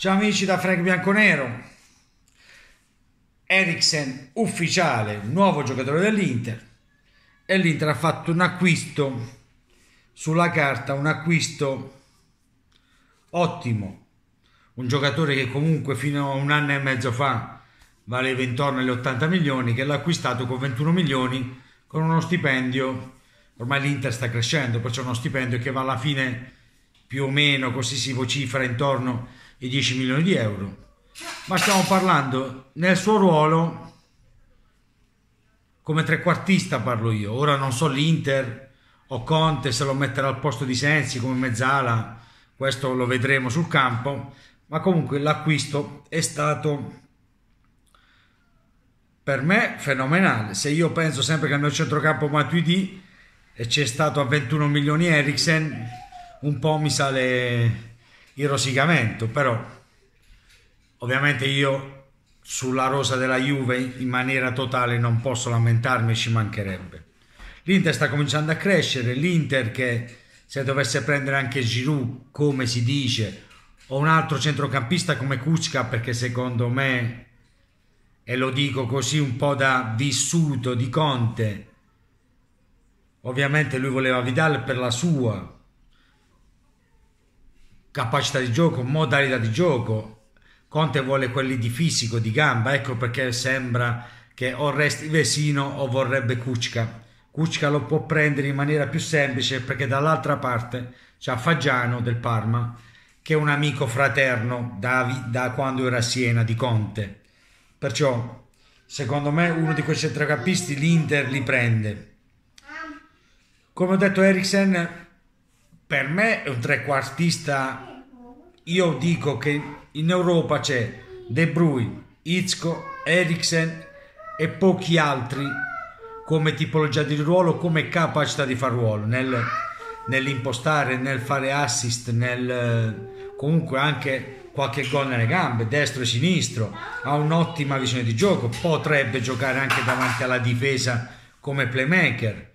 Ciao amici da Frank Bianconero. Eriksen ufficiale, nuovo giocatore dell'Inter. E l'Inter ha fatto un acquisto sulla carta, un acquisto ottimo. Un giocatore che comunque fino a un anno e mezzo fa valeva intorno agli 80 milioni, che l'ha acquistato con 21 milioni, con uno stipendio. Ormai l'Inter sta crescendo, perciò uno stipendio che va alla fine più o meno, così si vocifera intorno i 10 milioni di euro, ma stiamo parlando nel suo ruolo come trequartista parlo io, ora non so l'Inter o Conte se lo metterà al posto di Sensi come mezzala, questo lo vedremo sul campo, ma comunque l'acquisto è stato per me fenomenale. Se io penso sempre che al mio centrocampo Matuidi e c'è stato a 21 milioni Eriksen, un po' mi sale il rosicamento, però ovviamente io sulla rosa della Juve in maniera totale non posso lamentarmi, ci mancherebbe. L'Inter sta cominciando a crescere, l'Inter che se dovesse prendere anche Giroud, come si dice, o un altro centrocampista come Kuczka, perché secondo me, e lo dico così un po' da vissuto di Conte, ovviamente lui voleva Vidal per la sua, capacità di gioco, modalità di gioco. Conte vuole quelli di fisico, di gamba, ecco perché sembra che o resti Vesino o vorrebbe Kuczka. Kuczka lo può prendere in maniera più semplice perché dall'altra parte c'è Fagiano del Parma che è un amico fraterno da, da quando era a Siena di Conte. Perciò secondo me uno di quei centrocampisti l'Inter li prende. Come ho detto Eriksen per me è un trequartista, io dico che in Europa c'è De Bruyne, Itzko, Eriksen e pochi altri come tipologia di ruolo, come capacità di far ruolo, nel, nell'impostare, nel fare assist, nel comunque anche qualche gol nelle gambe, destro e sinistro, ha un'ottima visione di gioco, potrebbe giocare anche davanti alla difesa come playmaker,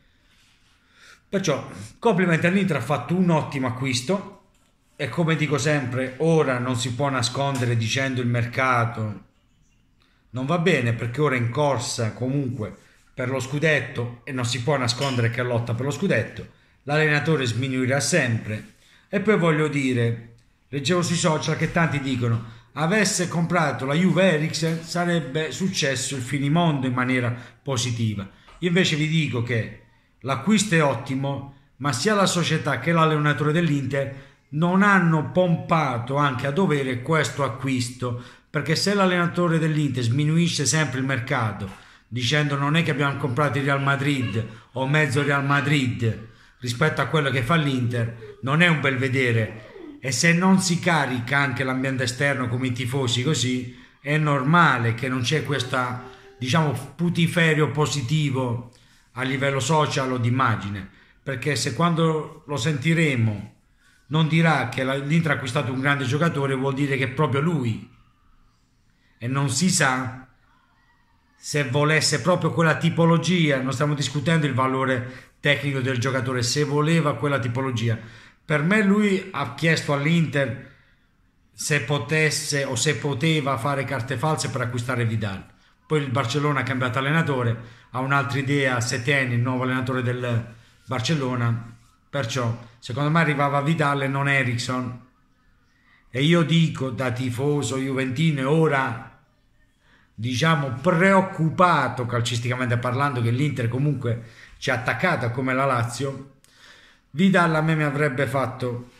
Perciò complimenti all'Inter, ha fatto un ottimo acquisto e come dico sempre, ora non si può nascondere dicendo il mercato non va bene perché ora è in corsa comunque per lo scudetto e non si può nascondere che lotta per lo scudetto, l'allenatore sminuirà sempre. E poi voglio dire, leggevo sui social che tanti dicono avesse comprato la Juve Eriksen sarebbe successo il finimondo in maniera positiva. Io invece vi dico che L'acquisto è ottimo, ma sia la società che l'allenatore dell'Inter non hanno pompato anche a dovere questo acquisto, perché se l'allenatore dell'Inter sminuisce sempre il mercato dicendo non è che abbiamo comprato il Real Madrid o mezzo Real Madrid rispetto a quello che fa l'Inter, non è un bel vedere e se non si carica anche l'ambiente esterno come i tifosi così, è normale che non c'è questa diciamo putiferio positivo a livello social o di immagine, perché se quando lo sentiremo non dirà che l'Inter ha acquistato un grande giocatore, vuol dire che è proprio lui. E non si sa se volesse proprio quella tipologia, non stiamo discutendo il valore tecnico del giocatore, se voleva quella tipologia. Per me lui ha chiesto all'Inter se potesse o se poteva fare carte false per acquistare Vidal. Poi il Barcellona ha cambiato allenatore, ha un'altra idea, Setien, il nuovo allenatore del Barcellona, perciò secondo me arrivava Vidal e non Ericsson. E io dico da tifoso juventino e ora diciamo preoccupato calcisticamente parlando che l'Inter comunque ci ha attaccato come la Lazio, Vidal a me mi avrebbe fatto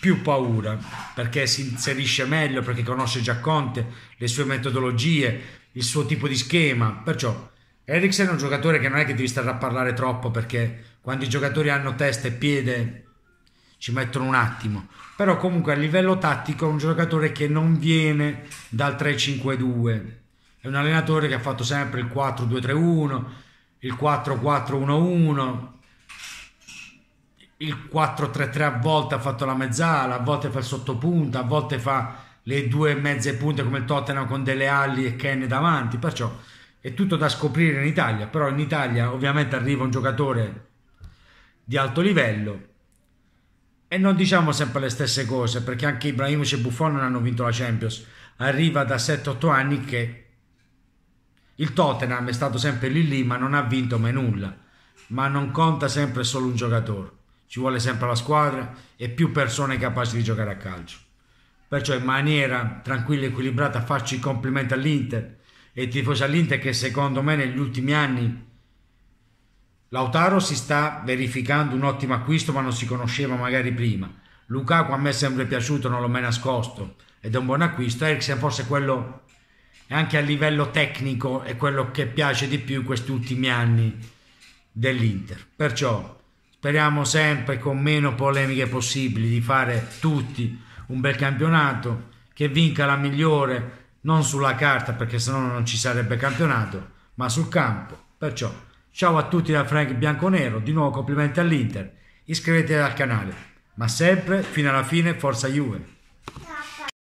più paura perché si inserisce meglio, perché conosce già Conte, le sue metodologie, il suo tipo di schema. Perciò Eriksen è un giocatore che non è che devi stare a parlare troppo perché quando i giocatori hanno testa e piede ci mettono un attimo. Però comunque a livello tattico è un giocatore che non viene dal 3-5-2. È un allenatore che ha fatto sempre il 4-2-3-1, il 4-4-1-1 il 4-3-3 a volte ha fatto la mezzala, a volte fa il sottopunta, a volte fa le due mezze punte come il Tottenham con delle ali e Ken davanti, perciò è tutto da scoprire in Italia, però in Italia ovviamente arriva un giocatore di alto livello e non diciamo sempre le stesse cose perché anche Ibrahimovic e Buffon non hanno vinto la Champions, arriva da 7-8 anni che il Tottenham è stato sempre lì lì ma non ha vinto mai nulla, ma non conta sempre solo un giocatore, ci vuole sempre la squadra e più persone capaci di giocare a calcio perciò in maniera tranquilla e equilibrata faccio i complimenti all'Inter e tifosi all'Inter che secondo me negli ultimi anni Lautaro si sta verificando un ottimo acquisto ma non si conosceva magari prima Lukaku a me è sempre piaciuto non l'ho mai nascosto ed è un buon acquisto Eriksen forse quello anche a livello tecnico è quello che piace di più in questi ultimi anni dell'Inter perciò speriamo sempre con meno polemiche possibili di fare tutti un bel campionato, che vinca la migliore, non sulla carta perché sennò non ci sarebbe campionato, ma sul campo. Perciò, ciao a tutti da Frank Bianconero, di nuovo complimenti all'Inter, iscrivetevi al canale, ma sempre fino alla fine Forza Juve.